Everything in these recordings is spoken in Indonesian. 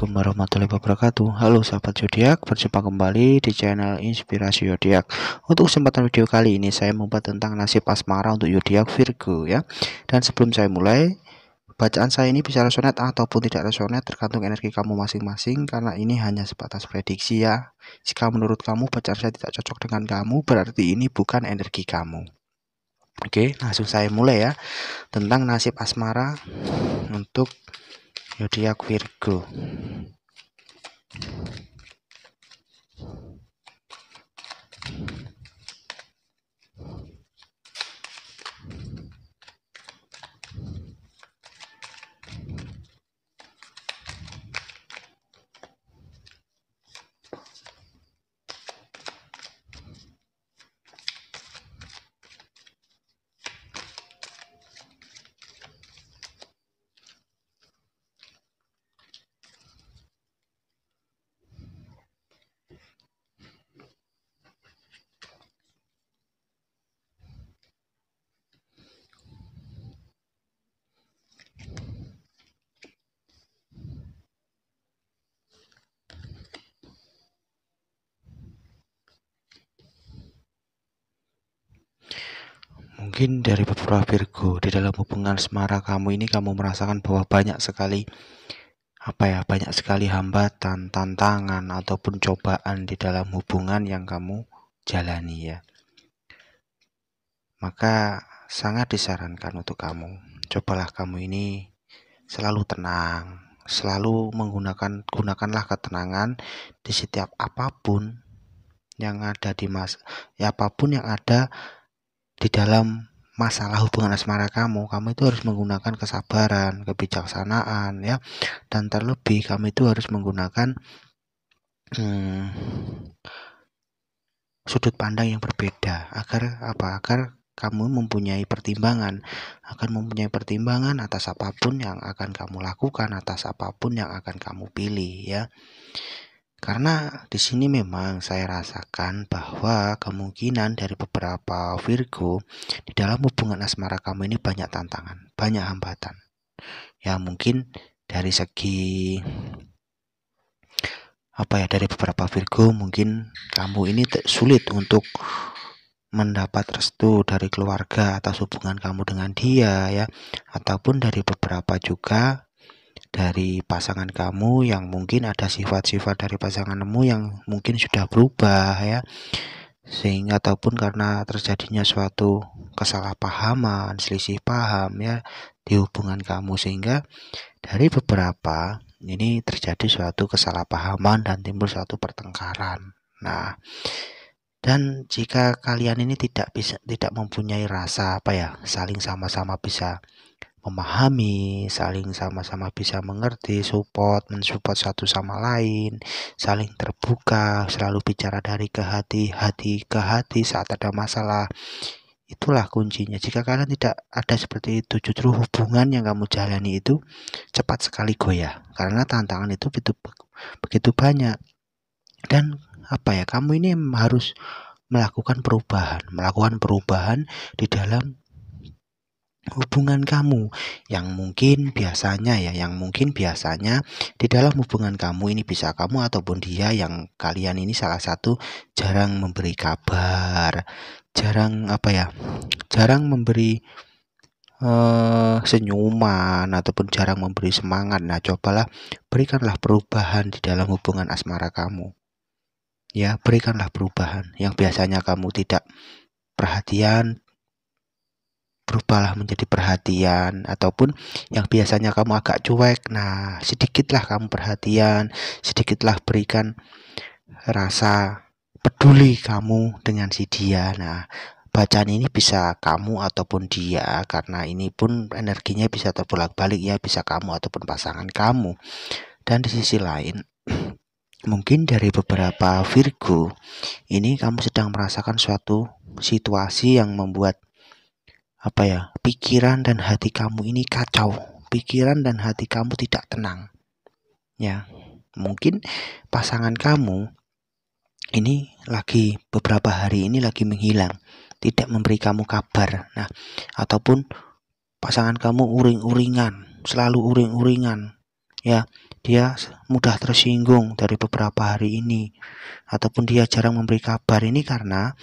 Assalamualaikum warahmatullahi wabarakatuh Halo sahabat zodiak, berjumpa kembali di channel Inspirasi Zodiak. Untuk kesempatan video kali ini saya membuat tentang nasib asmara untuk zodiak Virgo ya. Dan sebelum saya mulai, bacaan saya ini bisa resonet ataupun tidak resonet tergantung energi kamu masing-masing karena ini hanya sebatas prediksi ya. Jika menurut kamu bacaan saya tidak cocok dengan kamu, berarti ini bukan energi kamu. Oke, langsung saya mulai ya tentang nasib asmara untuk zodiak Virgo Mungkin dari beberapa Virgo di dalam hubungan semara kamu ini kamu merasakan bahwa banyak sekali apa ya banyak sekali hambatan, tantangan ataupun cobaan di dalam hubungan yang kamu jalani ya. Maka sangat disarankan untuk kamu, cobalah kamu ini selalu tenang, selalu menggunakan gunakanlah ketenangan di setiap apapun yang ada di mas ya apapun yang ada di dalam masalah hubungan asmara kamu, kamu itu harus menggunakan kesabaran, kebijaksanaan ya. Dan terlebih kamu itu harus menggunakan hmm, sudut pandang yang berbeda agar apa? Agar kamu mempunyai pertimbangan akan mempunyai pertimbangan atas apapun yang akan kamu lakukan atas apapun yang akan kamu pilih ya karena di sini memang saya rasakan bahwa kemungkinan dari beberapa Virgo di dalam hubungan asmara kamu ini banyak tantangan, banyak hambatan. Ya mungkin dari segi apa ya dari beberapa Virgo mungkin kamu ini sulit untuk mendapat restu dari keluarga atau hubungan kamu dengan dia ya ataupun dari beberapa juga dari pasangan kamu yang mungkin ada sifat-sifat dari pasanganmu yang mungkin sudah berubah ya sehingga ataupun karena terjadinya suatu kesalahpahaman, selisih paham ya di hubungan kamu sehingga dari beberapa ini terjadi suatu kesalahpahaman dan timbul suatu pertengkaran. Nah, dan jika kalian ini tidak bisa tidak mempunyai rasa apa ya saling sama-sama bisa memahami, saling sama-sama bisa mengerti, support, mensupport satu sama lain, saling terbuka, selalu bicara dari ke hati, hati ke hati saat ada masalah. Itulah kuncinya. Jika kalian tidak ada seperti itu, justru hubungan yang kamu jalani itu cepat sekali goyah. Karena tantangan itu begitu, begitu banyak. Dan apa ya, kamu ini harus melakukan perubahan, melakukan perubahan di dalam hubungan kamu yang mungkin biasanya ya yang mungkin biasanya di dalam hubungan kamu ini bisa kamu ataupun dia yang kalian ini salah satu jarang memberi kabar jarang apa ya jarang memberi uh, senyuman ataupun jarang memberi semangat nah cobalah berikanlah perubahan di dalam hubungan asmara kamu ya berikanlah perubahan yang biasanya kamu tidak perhatian berubahlah menjadi perhatian ataupun yang biasanya kamu agak cuek nah sedikitlah kamu perhatian sedikitlah berikan rasa peduli kamu dengan si dia nah bacaan ini bisa kamu ataupun dia karena ini pun energinya bisa terbolak-balik ya bisa kamu ataupun pasangan kamu dan di sisi lain mungkin dari beberapa Virgo ini kamu sedang merasakan suatu situasi yang membuat apa ya pikiran dan hati kamu ini kacau pikiran dan hati kamu tidak tenang ya mungkin pasangan kamu ini lagi beberapa hari ini lagi menghilang, tidak memberi kamu kabar. Nah, ataupun pasangan kamu uring-uringan, selalu uring-uringan. Ya, dia mudah tersinggung dari beberapa hari ini ataupun dia jarang memberi kabar ini karena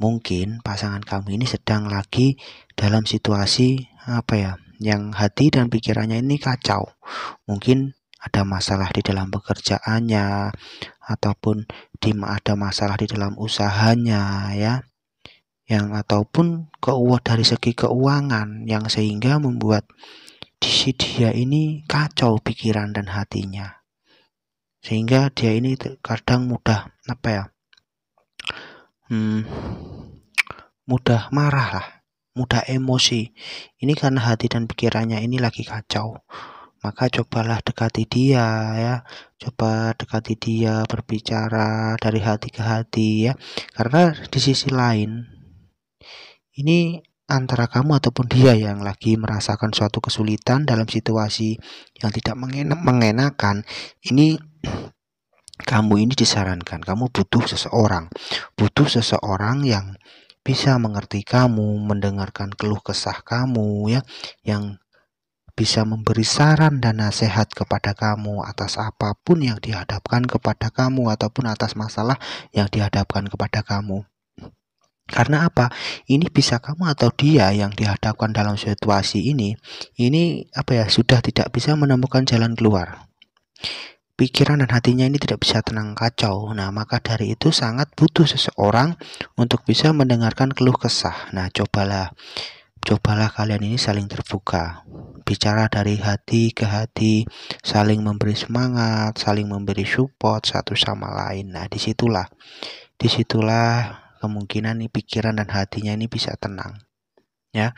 mungkin pasangan kamu ini sedang lagi dalam situasi apa ya yang hati dan pikirannya ini kacau mungkin ada masalah di dalam pekerjaannya ataupun di ada masalah di dalam usahanya ya yang ataupun keuangan dari segi keuangan yang sehingga membuat di si dia ini kacau pikiran dan hatinya sehingga dia ini kadang mudah apa ya hmm, mudah marah lah, mudah emosi. Ini karena hati dan pikirannya ini lagi kacau. Maka cobalah dekati dia ya, coba dekati dia berbicara dari hati ke hati ya. Karena di sisi lain ini antara kamu ataupun dia yang lagi merasakan suatu kesulitan dalam situasi yang tidak mengenakan, ini kamu ini disarankan kamu butuh seseorang butuh seseorang yang bisa mengerti kamu, mendengarkan keluh kesah kamu ya, yang bisa memberi saran dan nasihat kepada kamu atas apapun yang dihadapkan kepada kamu ataupun atas masalah yang dihadapkan kepada kamu. Karena apa? Ini bisa kamu atau dia yang dihadapkan dalam situasi ini, ini apa ya, sudah tidak bisa menemukan jalan keluar pikiran dan hatinya ini tidak bisa tenang kacau. Nah, maka dari itu sangat butuh seseorang untuk bisa mendengarkan keluh kesah. Nah, cobalah cobalah kalian ini saling terbuka. Bicara dari hati ke hati, saling memberi semangat, saling memberi support satu sama lain. Nah, disitulah disitulah kemungkinan nih pikiran dan hatinya ini bisa tenang. Ya.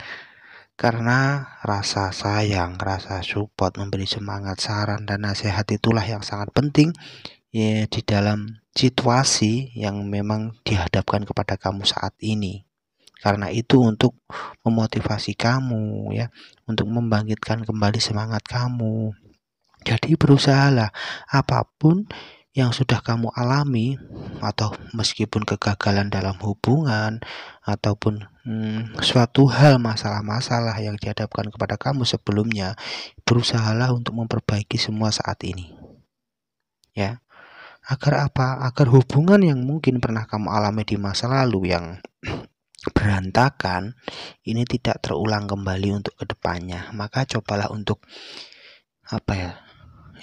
Karena rasa sayang, rasa support, memberi semangat, saran, dan nasihat itulah yang sangat penting ya, di dalam situasi yang memang dihadapkan kepada kamu saat ini. Karena itu untuk memotivasi kamu ya, untuk membangkitkan kembali semangat kamu. Jadi berusahalah apapun yang sudah kamu alami atau meskipun kegagalan dalam hubungan ataupun hmm, suatu hal masalah-masalah yang dihadapkan kepada kamu sebelumnya berusahalah untuk memperbaiki semua saat ini ya agar apa agar hubungan yang mungkin pernah kamu alami di masa lalu yang berantakan ini tidak terulang kembali untuk kedepannya maka cobalah untuk apa ya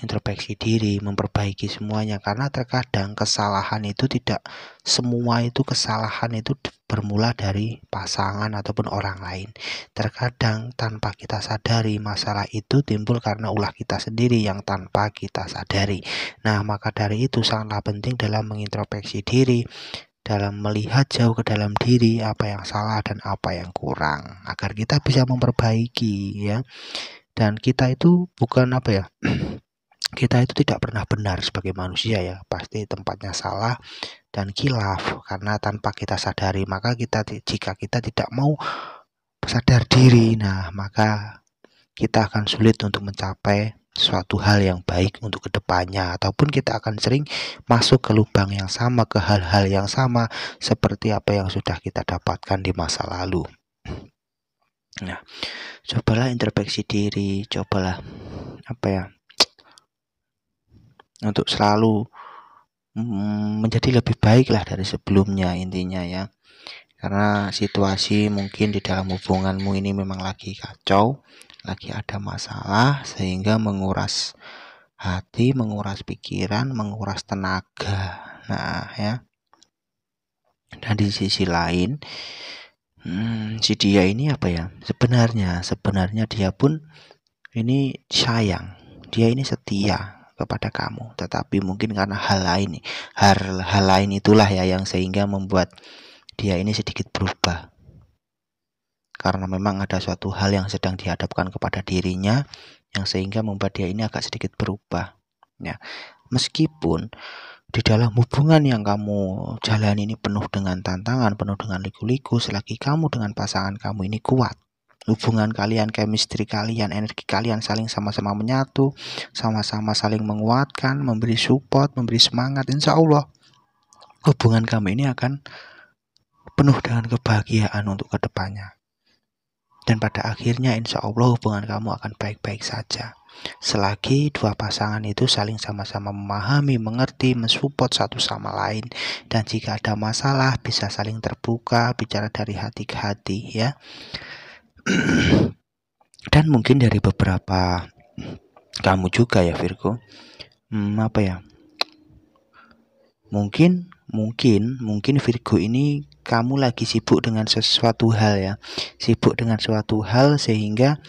introspeksi diri, memperbaiki semuanya karena terkadang kesalahan itu tidak semua itu kesalahan itu bermula dari pasangan ataupun orang lain. Terkadang tanpa kita sadari masalah itu timbul karena ulah kita sendiri yang tanpa kita sadari. Nah, maka dari itu sangatlah penting dalam mengintrospeksi diri, dalam melihat jauh ke dalam diri apa yang salah dan apa yang kurang agar kita bisa memperbaiki ya dan kita itu bukan apa ya kita itu tidak pernah benar sebagai manusia ya pasti tempatnya salah dan kilaf karena tanpa kita sadari maka kita jika kita tidak mau sadar diri nah maka kita akan sulit untuk mencapai suatu hal yang baik untuk kedepannya ataupun kita akan sering masuk ke lubang yang sama ke hal-hal yang sama seperti apa yang sudah kita dapatkan di masa lalu nah cobalah introspeksi diri cobalah apa ya untuk selalu mm, menjadi lebih baik lah dari sebelumnya intinya ya karena situasi mungkin di dalam hubunganmu ini memang lagi kacau lagi ada masalah sehingga menguras hati menguras pikiran menguras tenaga nah ya dan di sisi lain hmm, si dia ini apa ya sebenarnya sebenarnya dia pun ini sayang dia ini setia kepada kamu tetapi mungkin karena hal lain hal hal lain itulah ya yang sehingga membuat dia ini sedikit berubah karena memang ada suatu hal yang sedang dihadapkan kepada dirinya yang sehingga membuat dia ini agak sedikit berubah ya meskipun di dalam hubungan yang kamu jalani ini penuh dengan tantangan penuh dengan liku-liku selagi kamu dengan pasangan kamu ini kuat hubungan kalian, chemistry kalian, energi kalian saling sama-sama menyatu, sama-sama saling menguatkan, memberi support, memberi semangat. Insya Allah hubungan kamu ini akan penuh dengan kebahagiaan untuk kedepannya. Dan pada akhirnya insya Allah hubungan kamu akan baik-baik saja. Selagi dua pasangan itu saling sama-sama memahami, mengerti, mensupport satu sama lain dan jika ada masalah bisa saling terbuka, bicara dari hati ke hati ya. dan mungkin dari beberapa kamu juga ya Virgo hmm, apa ya mungkin mungkin mungkin Virgo ini kamu lagi sibuk dengan sesuatu hal ya sibuk dengan suatu hal sehingga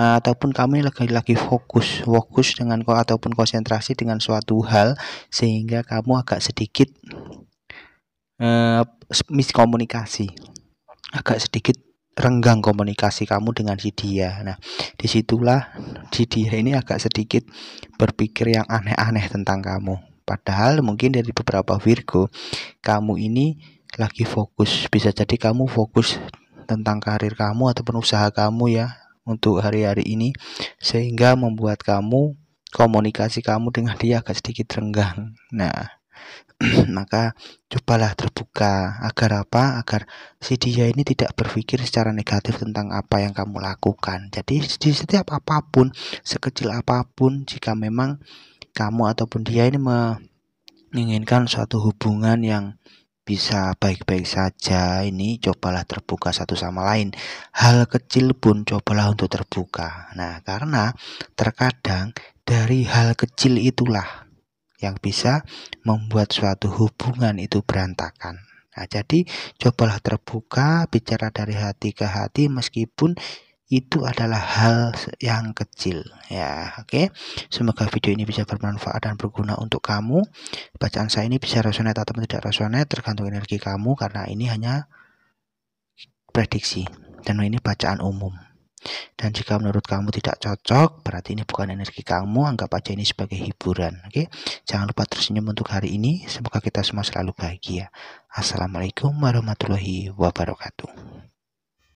eh, ataupun kamu lagi-lagi fokus fokus dengan ataupun konsentrasi dengan suatu hal sehingga kamu agak sedikit uh, miskomunikasi agak sedikit renggang komunikasi kamu dengan si dia. Nah, disitulah si dia ini agak sedikit berpikir yang aneh-aneh tentang kamu. Padahal mungkin dari beberapa Virgo, kamu ini lagi fokus. Bisa jadi kamu fokus tentang karir kamu ataupun usaha kamu ya untuk hari-hari ini sehingga membuat kamu komunikasi kamu dengan dia agak sedikit renggang. Nah, maka cobalah terbuka agar apa agar si dia ini tidak berpikir secara negatif tentang apa yang kamu lakukan jadi di setiap apapun sekecil apapun jika memang kamu ataupun dia ini menginginkan suatu hubungan yang bisa baik-baik saja ini cobalah terbuka satu sama lain hal kecil pun cobalah untuk terbuka nah karena terkadang dari hal kecil itulah yang bisa membuat suatu hubungan itu berantakan. Nah, jadi cobalah terbuka, bicara dari hati ke hati meskipun itu adalah hal yang kecil ya oke okay? semoga video ini bisa bermanfaat dan berguna untuk kamu bacaan saya ini bisa resonate atau tidak resonate tergantung energi kamu karena ini hanya prediksi dan ini bacaan umum dan jika menurut kamu tidak cocok, berarti ini bukan energi kamu, anggap aja ini sebagai hiburan. Oke, jangan lupa tersenyum untuk hari ini. Semoga kita semua selalu bahagia. Assalamualaikum warahmatullahi wabarakatuh.